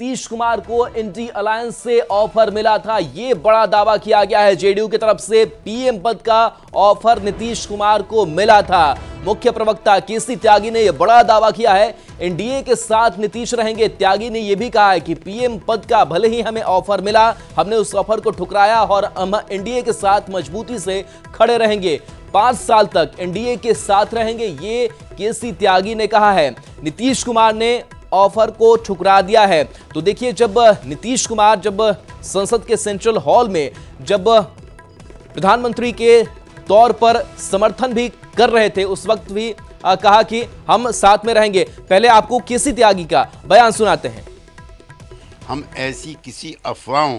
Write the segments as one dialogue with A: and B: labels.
A: नीतीश कुमार को ND alliance से offer मिला था यह बड़ा दावा किया गया है जेडीयू की तरफ से पीएम पद का ऑफर नीतीश कुमार को मिला था मुख्य प्रवक्ता केसी त्यागी ने यह बड़ा दावा किया है एनडीए के साथ नीतीश रहेंगे त्यागी ने यह भी कहा है कि पीएम पद का भले ही हमें ऑफर मिला हमने उस ऑफर को ठुकराया और हम एनडीए के साथ मजबूती से खड़े रहेंगे पांच साल तक एनडीए के साथ रहेंगे ये केसी त्यागी ने कहा है नीतीश कुमार ने ऑफर को ठुकरा दिया है तो देखिए जब नीतीश कुमार जब संसद के सेंट्रल हॉल में जब प्रधानमंत्री के तौर पर समर्थन भी कर रहे थे उस वक्त भी आ, कहा कि हम साथ में रहेंगे पहले आपको किसी त्यागी का बयान सुनाते हैं हम ऐसी किसी अफवाहों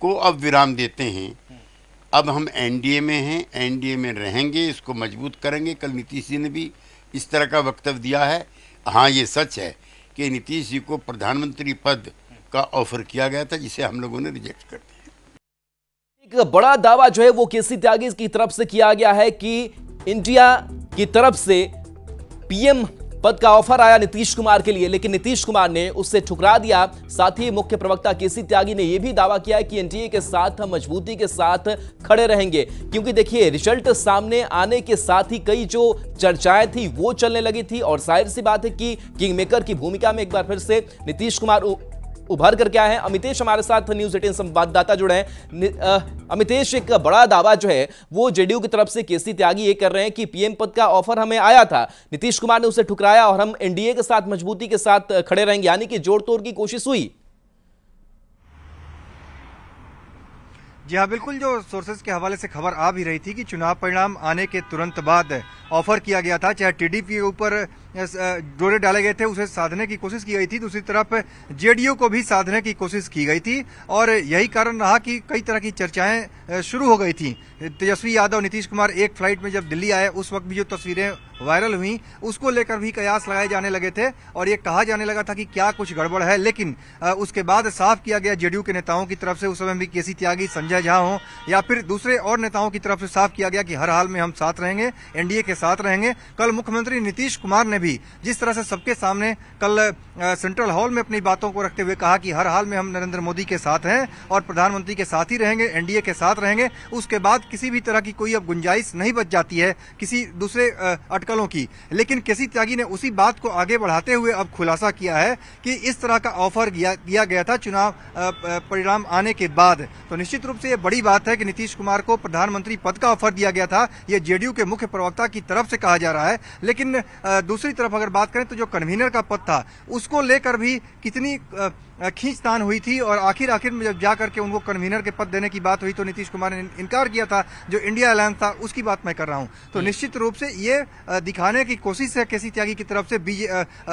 A: को अब विराम देते हैं
B: अब हम एनडीए में हैं एनडीए में रहेंगे इसको मजबूत करेंगे कल नीतीश जी ने भी इस तरह का वक्तव्य दिया है हाँ ये सच है कि नीतीश जी को प्रधानमंत्री
A: पद का ऑफर किया गया था जिसे हम लोगों ने रिजेक्ट कर दिया एक बड़ा दावा जो है वो सी त्यागी की तरफ से किया गया है कि इंडिया की तरफ से पीएम पद का ऑफर आया नीतीश कुमार के लिए लेकिन नीतीश कुमार ने उससे ठुकरा दिया साथ ही मुख्य प्रवक्ता केसी त्यागी ने यह भी दावा किया है कि एनडीए के साथ हम मजबूती के साथ खड़े रहेंगे क्योंकि देखिए रिजल्ट सामने आने के साथ ही कई जो चर्चाएं थी वो चलने लगी थी और जाहिर सी बात है कि किंग मेकर की भूमिका में एक बार फिर से नीतीश कुमार उभर कर क्या है अमितेश हमारे साथ न्यूज एटीन संवाददाता जुड़े हैं अमितेश एक बड़ा दावा जो है वो जेडीयू की तरफ से केसी त्यागी ये कर रहे हैं कि पीएम पद का ऑफर हमें आया था नीतीश कुमार ने उसे ठुकराया और हम एनडीए के साथ मजबूती के साथ खड़े रहेंगे यानी कि जोड़ तोड़ की कोशिश हुई जी हाँ बिल्कुल जो सोर्सेज
C: के हवाले से खबर आ भी रही थी कि चुनाव परिणाम आने के तुरंत बाद ऑफर किया गया था चाहे टीडीपी के ऊपर डोरे डाले गए थे उसे साधने की कोशिश की गई थी दूसरी तरफ जेडीयू को भी साधने की कोशिश की गई थी और यही कारण रहा कि कई तरह की चर्चाएं शुरू हो गई थी तेजस्वी यादव नीतीश कुमार एक फ्लाइट में जब दिल्ली आए उस वक्त भी जो तस्वीरें वायरल हुई उसको लेकर भी कयास लगाए जाने लगे थे और ये कहा जाने लगा था कि क्या कुछ गड़बड़ है लेकिन उसके बाद साफ किया गया जेडीयू के नेताओं की तरफ से उस समय भी के त्यागी संजय झा हो या फिर दूसरे और नेताओं की तरफ से साफ किया गया कि हर हाल में हम साथ रहेंगे एनडीए के साथ रहेंगे कल मुख्यमंत्री नीतीश कुमार ने भी जिस तरह से सबके सामने कल सेंट्रल हॉल में अपनी बातों को रखते हुए कहा कि हर हाल में हम नरेंद्र मोदी के साथ हैं और प्रधानमंत्री के साथ ही रहेंगे एनडीए के साथ रहेंगे उसके बाद किसी भी तरह की कोई अब गुंजाइश नहीं बच जाती है किसी दूसरे अटकलों की लेकिन केसी त्यागी ने उसी बात को आगे बढ़ाते हुए अब खुलासा किया है कि इस तरह का ऑफर दिया गया था चुनाव परिणाम आने के बाद तो निश्चित रूप से यह बड़ी बात है कि नीतीश कुमार को प्रधानमंत्री पद का ऑफर दिया गया था यह जेडीयू के मुख्य प्रवक्ता की तरफ से कहा जा रहा है लेकिन दूसरी तरफ अगर बात करें तो जो कन्वीनर का पद था उसको लेकर भी कितनी खींचतान हुई थी और आखिर आखिर में जब जाकर के उनको कन्वीनर के पद देने की बात हुई तो नीतीश कुमार ने इनकार किया था जो इंडिया अलायंस था उसकी बात मैं कर रहा हूं तो निश्चित रूप से ये दिखाने की कोशिश है केसी त्यागी की तरफ से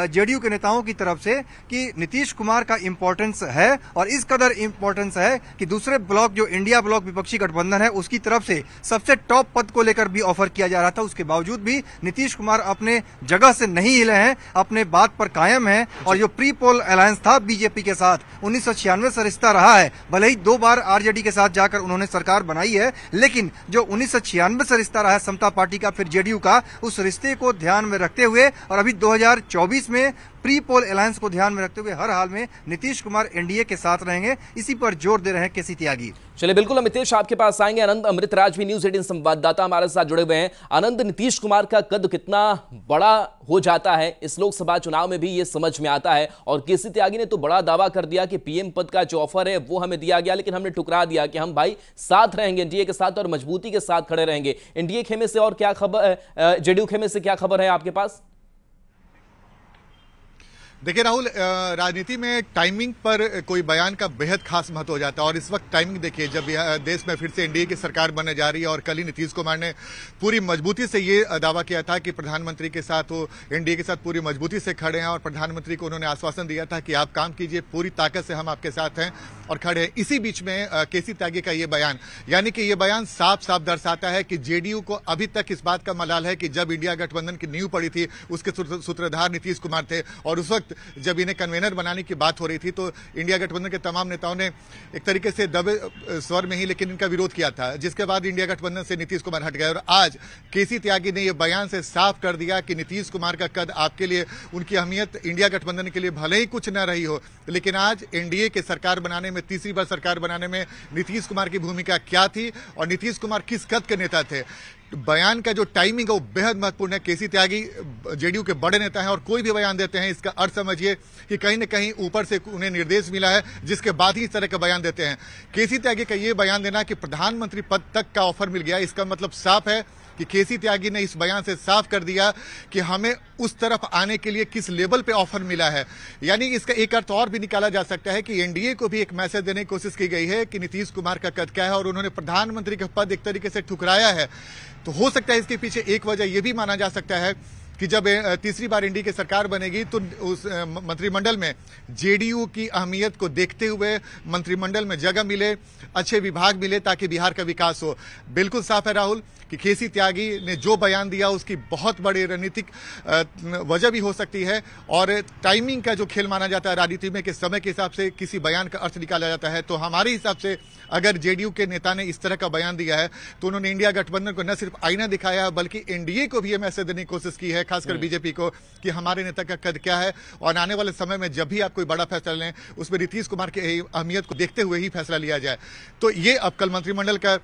C: जेडीयू के नेताओं की तरफ से कि नीतीश कुमार का इम्पोर्टेंस है और इस कदर इम्पोर्टेंस है कि दूसरे ब्लॉक जो इंडिया ब्लॉक विपक्षी गठबंधन है उसकी तरफ से सबसे टॉप पद को लेकर भी ऑफर किया जा रहा था उसके बावजूद भी नीतीश कुमार अपने जगह से नहीं हिले हैं अपने बात पर कायम है और जो प्री पोल अलायंस था बीजेपी के साथ उन्नीस से रिश्ता रहा है भले ही दो बार आरजेडी के साथ जाकर उन्होंने सरकार बनाई है लेकिन जो उन्नीस से रिश्ता रहा है समता पार्टी का फिर जेडीयू का उस रिश्ते को ध्यान में रखते हुए और अभी 2024 में प्री पोल अलायंस को ध्यान में रखते हुए हर हाल में नीतीश
A: कुमार एनडीए के साथ रहेंगे इसी पर जोर दे रहे हैं केसी त्यागी चलिए बिल्कुल अमितेश आपके पास आएंगे अनंत अमृतराज भी न्यूज एटीन संवाददाता हमारे साथ जुड़े हुए हैं अनंत नीतीश कुमार का कद कितना बड़ा हो जाता है इस लोकसभा चुनाव में भी ये समझ में आता है और केसी त्यागी ने तो बड़ा दावा कर दिया कि पीएम पद का जो ऑफर है वो हमें दिया गया लेकिन हमने टुकरा दिया कि हम भाई साथ रहेंगे एनडीए के साथ और मजबूती के साथ खड़े रहेंगे एनडीए खेमे से और क्या खबर जेडीयू खेमे से क्या खबर है आपके पास देखिए राहुल राजनीति में टाइमिंग
B: पर कोई बयान का बेहद खास महत्व हो जाता है और इस वक्त टाइमिंग देखिए जब देश में फिर से एनडीए की सरकार बनने जा रही है और कल ही नीतीश कुमार ने पूरी मजबूती से ये दावा किया था कि प्रधानमंत्री के साथ वो एनडीए के साथ पूरी मजबूती से खड़े हैं और प्रधानमंत्री को उन्होंने आश्वासन दिया था कि आप काम कीजिए पूरी ताकत से हम आपके साथ हैं और खड़े हैं इसी बीच में केसी त्यागी का ये बयान यानी कि ये बयान साफ साफ दर्शाता है कि जेडीयू को अभी तक इस बात का मलाल है कि जब इंडिया गठबंधन की नींव पड़ी थी उसके सूत्रधार नीतीश कुमार थे और उस वक्त वक्त जब इन्हें कन्वेनर बनाने की बात हो रही थी तो इंडिया गठबंधन के तमाम नेताओं ने एक तरीके से दबे स्वर में ही लेकिन इनका विरोध किया था जिसके बाद इंडिया गठबंधन से नीतीश कुमार हट गए और आज के त्यागी ने यह बयान से साफ कर दिया कि नीतीश कुमार का कद आपके लिए उनकी अहमियत इंडिया गठबंधन के लिए भले ही कुछ न रही हो लेकिन आज एनडीए के सरकार बनाने में तीसरी बार सरकार बनाने में नीतीश कुमार की भूमिका क्या थी और नीतीश कुमार किस कद के नेता थे बयान का जो टाइमिंग है वो बेहद महत्वपूर्ण है केसी त्यागी जेडीयू के बड़े नेता हैं और कोई भी बयान देते हैं इसका अर्थ समझिए कि कहीं ना कहीं ऊपर से उन्हें निर्देश मिला है जिसके बाद ही इस तरह का बयान देते हैं केसी त्यागी का ये बयान देना कि प्रधानमंत्री पद तक का ऑफर मिल गया इसका मतलब साफ है कि केसी त्यागी ने इस बयान से साफ कर दिया कि हमें उस तरफ आने के लिए किस लेवल पे ऑफर मिला है यानी इसका एक अर्थ और भी निकाला जा सकता है कि एनडीए को भी एक मैसेज देने की कोशिश की गई है कि नीतीश कुमार का कद क्या है और उन्होंने प्रधानमंत्री का पद एक तरीके से ठुकराया है तो हो सकता है इसके पीछे एक वजह यह भी माना जा सकता है कि जब तीसरी बार एनडीए की सरकार बनेगी तो उस मंत्रिमंडल में जेडीयू की अहमियत को देखते हुए मंत्रिमंडल में जगह मिले अच्छे विभाग मिले ताकि बिहार का विकास हो बिल्कुल साफ है राहुल कि केसी त्यागी ने जो बयान दिया उसकी बहुत बड़ी रणनीतिक वजह भी हो सकती है और टाइमिंग का जो खेल माना जाता है राजनीति में कि समय के हिसाब से किसी बयान का अर्थ निकाला जाता है तो हमारे हिसाब से अगर जेडीयू के नेता ने इस तरह का बयान दिया है तो उन्होंने इंडिया गठबंधन को न सिर्फ आईना दिखाया बल्कि एनडीए को भी यह मैसेज देने की कोशिश की है खासकर हम्म। बीजेपी को कि हमारे नेता का कद क्या है और आने वाले समय में जब भी आप कोई बड़ा फैसला लें उसमें नीतीश कुमार की अहमियत को देखते हुए ही फैसला लिया जाए तो ये अब कल मंत्रिमंडल का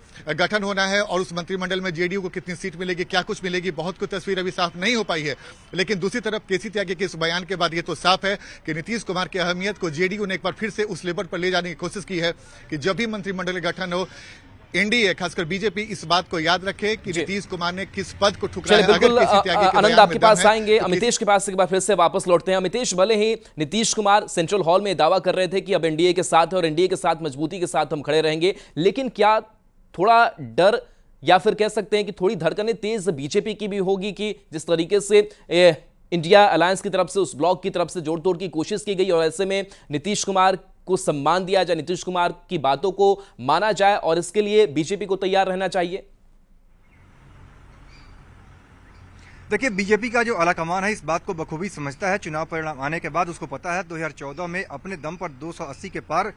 B: गठन होना है और उस मंत्रिमंडल में जेडीयू को कितनी सीट मिलेगी क्या कुछ मिलेगी बहुत कुछ तस्वीर अभी साफ नहीं हो पाई है लेकिन दूसरी तरफ केसी त्यागी के इस बयान के बाद ये तो साफ है कि नीतीश कुमार की अहमियत को जेडीयू ने एक बार फिर से उस लेवल पर ले जाने की कोशिश की है कि जब भी मंत्रिमंडल गठन हो एनडीए खासकर बीजेपी
A: इस बात को याद रखे कि नीतीश कुमार ने किस पद को ठुकराया बिल्कुल आनंद आपके पास आएंगे तो अमितेश के पास एक बार फिर से वापस लौटते हैं अमितेश भले ही नीतीश कुमार सेंट्रल हॉल में दावा कर रहे थे कि अब एनडीए के साथ और एनडीए के साथ मजबूती के साथ हम खड़े रहेंगे लेकिन क्या थोड़ा डर या फिर कह सकते हैं कि थोड़ी धड़कने तेज बीजेपी की भी होगी कि जिस तरीके से इंडिया अलायंस की तरफ से उस ब्लॉक की तरफ से जोड़ तोड़ की कोशिश की गई और ऐसे में नीतीश कुमार को सम्मान दिया जाए नीतीश कुमार की बातों को माना जाए और इसके लिए बीजेपी को तैयार रहना चाहिए देखिए बीजेपी का
C: जो आला कमान है इस बात को बखूबी समझता है चुनाव परिणाम आने के बाद उसको पता है 2014 में अपने दम पर 280 के पार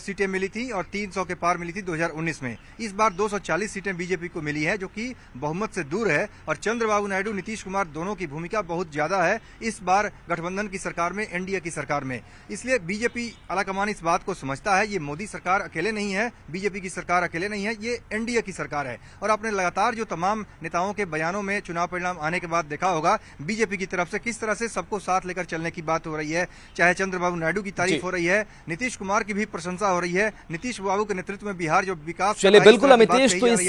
C: सीटें मिली थी और 300 के पार मिली थी 2019 में इस बार 240 सीटें बीजेपी को मिली है जो कि बहुमत से दूर है और चंद्रबाबू नायडू नीतीश कुमार दोनों की भूमिका बहुत ज्यादा है इस बार गठबंधन की सरकार में एनडीए की सरकार में इसलिए बीजेपी आलाकमान इस बात को समझता है ये मोदी सरकार अकेले नहीं है बीजेपी की सरकार अकेले नहीं है ये एनडीए की सरकार है और आपने लगातार जो तमाम नेताओं के बयानों में चुनाव परिणाम आने के बाद देखा होगा बीजेपी की तरफ से किस तरह से सबको साथ लेकर चलने की बात हो रही है चाहे चंद्रबाबू नायडू की तारीफ हो रही है नीतीश कुमार की भी प्रशंसा हो रही है नीतीश बाबू के नेतृत्व में बिहार जो विकास चले बिल्कुल अमितेश तो इस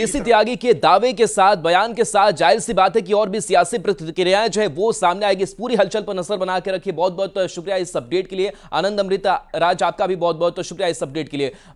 A: किसी त्यागी के दावे के साथ बयान के साथ जाहिर सी बात है की और भी सियासी प्रतिक्रियाएं जो है वो सामने आएगी इस पूरी हलचल पर नजर बना के रखिए बहुत बहुत शुक्रिया इस अपडेट के लिए आनंद अमृता राज आपका भी बहुत बहुत शुक्रिया इस अपडेट के लिए